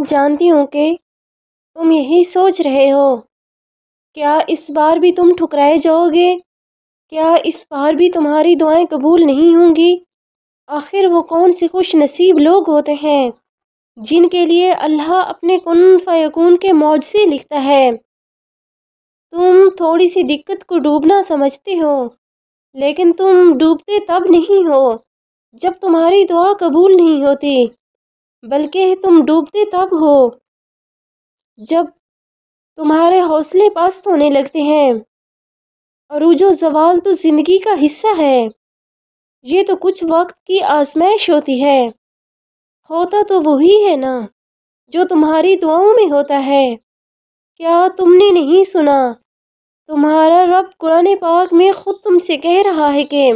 मैं जानती हूँ कि तुम यही सोच रहे हो क्या इस बार भी तुम ठुकराए जाओगे क्या इस बार भी तुम्हारी दुआएं कबूल नहीं होंगी आखिर वो कौन से खुश नसीब लोग होते हैं जिनके लिए अल्लाह अपने कन फ़यकून के मौज से लिखता है तुम थोड़ी सी दिक्कत को डूबना समझते हो लेकिन तुम डूबते तब नहीं हो जब तुम्हारी दुआ कबूल नहीं होती बल्कि तुम डूबते तब हो जब तुम्हारे हौसले पास्त होने लगते हैं जो जवाल तो ज़िंदगी का हिस्सा है ये तो कुछ वक्त की आजमाइश होती है होता तो वही है ना जो तुम्हारी दुआओं में होता है क्या तुमने नहीं सुना तुम्हारा रब कुरान पाक में ख़ुद तुमसे कह रहा है कि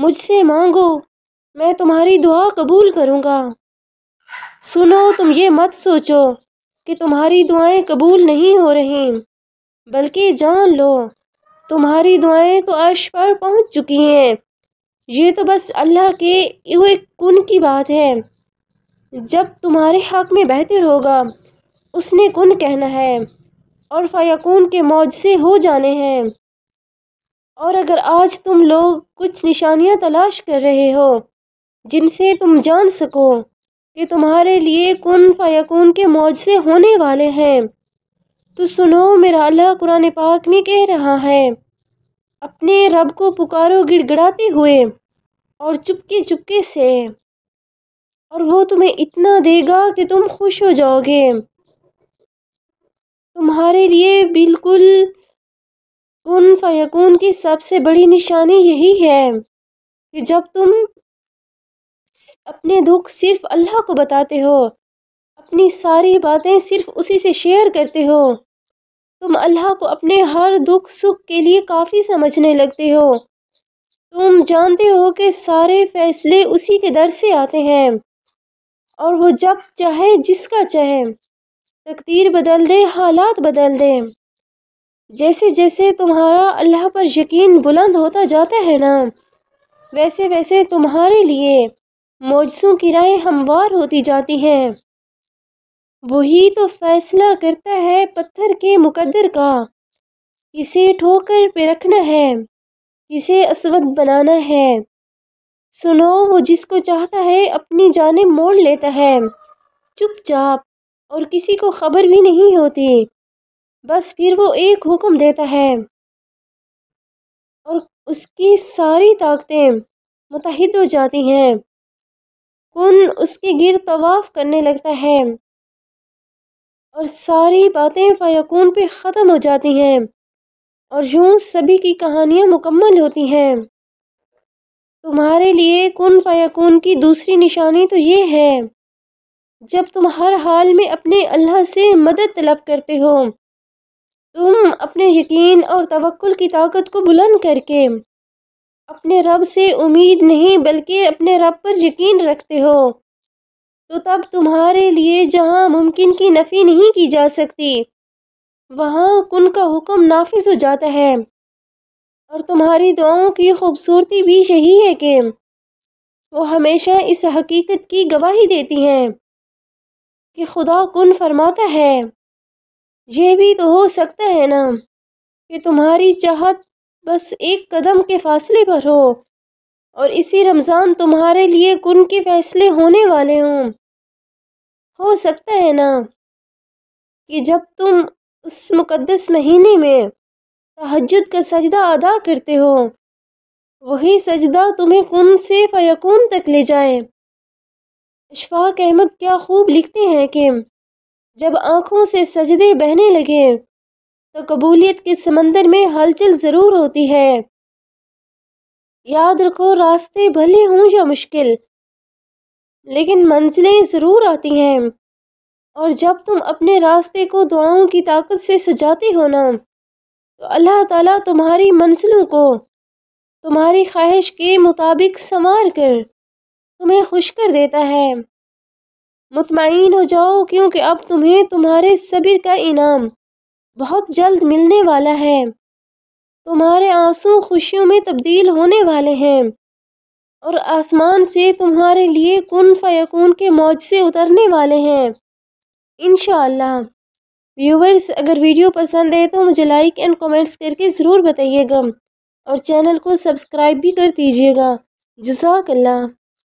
मुझसे मांगो मैं तुम्हारी दुआ कबूल करूँगा सुनो तुम ये मत सोचो कि तुम्हारी दुआएं कबूल नहीं हो रही बल्कि जान लो तुम्हारी दुआएं तो अर्श पर पहुंच चुकी हैं ये तो बस अल्लाह के एक कुन की बात है जब तुम्हारे हक में बेहतर होगा उसने कुन कहना है और फ़याकून के मौज से हो जाने हैं और अगर आज तुम लोग कुछ निशानियां तलाश कर रहे हो जिनसे तुम जान सको कि तुम्हारे लिए कन फ़यकून के मौज से होने वाले हैं तो सुनो मेरा अल्लाह कुरान पाक में कह रहा है अपने रब को पुकारो गिड़गड़ाते हुए और चुपके चुपके से और वो तुम्हें इतना देगा कि तुम खुश हो जाओगे तुम्हारे लिए बिल्कुल कन फ़यकून की सबसे बड़ी निशानी यही है कि जब तुम अपने दुख सिर्फ अल्लाह को बताते हो अपनी सारी बातें सिर्फ उसी से शेयर करते हो तुम अल्लाह को अपने हर दुख सुख के लिए काफ़ी समझने लगते हो तुम जानते हो कि सारे फैसले उसी के दर से आते हैं और वो जब चाहे जिसका चाहे तकदीर बदल दे हालात बदल दे जैसे जैसे तुम्हारा अल्लाह पर यकीन बुलंद होता जाता है ना वैसे वैसे तुम्हारे लिए मौजसों की राय हमवार होती जाती हैं वही तो फैसला करता है पत्थर के मुकद्दर का किसे ठोकर पे रखना है किसे असवद बनाना है सुनो वो जिसको चाहता है अपनी जाने मोड़ लेता है चुपचाप और किसी को खबर भी नहीं होती बस फिर वो एक हुक्म देता है और उसकी सारी ताकतें मुतहद हो जाती हैं कौन उसके गिर तवाफ करने लगता है और सारी बातें फ़याकून पे ख़त्म हो जाती हैं और यूँ सभी की कहानियाँ मुकम्मल होती हैं तुम्हारे लिए कन फ़याकून की दूसरी निशानी तो ये है जब तुम हर हाल में अपने अल्लाह से मदद तलब करते हो तुम अपने यकीन और तवक्ल की ताकत को बुलंद करके अपने रब से उम्मीद नहीं बल्कि अपने रब पर यकीन रखते हो तो तब तुम्हारे लिए जहाँ मुमकिन की नफ़ी नहीं की जा सकती वहाँ कुन का हुक्म नाफिज हो जाता है और तुम्हारी दुआओं की खूबसूरती भी यही है कि वो हमेशा इस हकीकत की गवाही देती हैं कि खुदा कुन फरमाता है ये भी तो हो सकता है ना कि तुम्हारी चाहत बस एक कदम के फासले पर हो और इसी रमज़ान तुम्हारे लिए कुन के फैसले होने वाले हों हो सकता है ना कि जब तुम उस मुकद्दस महीने में तहजद का सजदा अदा करते हो वही सजदा तुम्हें कुन से फ़यकून तक ले जाए अशफाक अहमद क्या खूब लिखते हैं कि जब आँखों से सजदे बहने लगे तो कबूलियत के समंदर में हलचल ज़रूर होती है याद रखो रास्ते भले हों या मुश्किल लेकिन मंजिलें ज़रूर आती हैं और जब तुम अपने रास्ते को दुआओं की ताकत से सजाते हो ना तो अल्लाह ताला तुम्हारी मंजिलों को तुम्हारी ख्वाहिश के मुताबिक संवार कर तुम्हें खुश कर देता है मुतमिन हो जाओ क्योंकि अब तुम्हें तुम्हारे सबिर का इनाम बहुत जल्द मिलने वाला है तुम्हारे आंसू खुशियों में तब्दील होने वाले हैं और आसमान से तुम्हारे लिए कन फ़यकून के मौज से उतरने वाले हैं इन व्यूवर्स अगर वीडियो पसंद है तो मुझे लाइक एंड कमेंट्स करके ज़रूर बताइएगा और चैनल को सब्सक्राइब भी कर दीजिएगा जजाकल्ला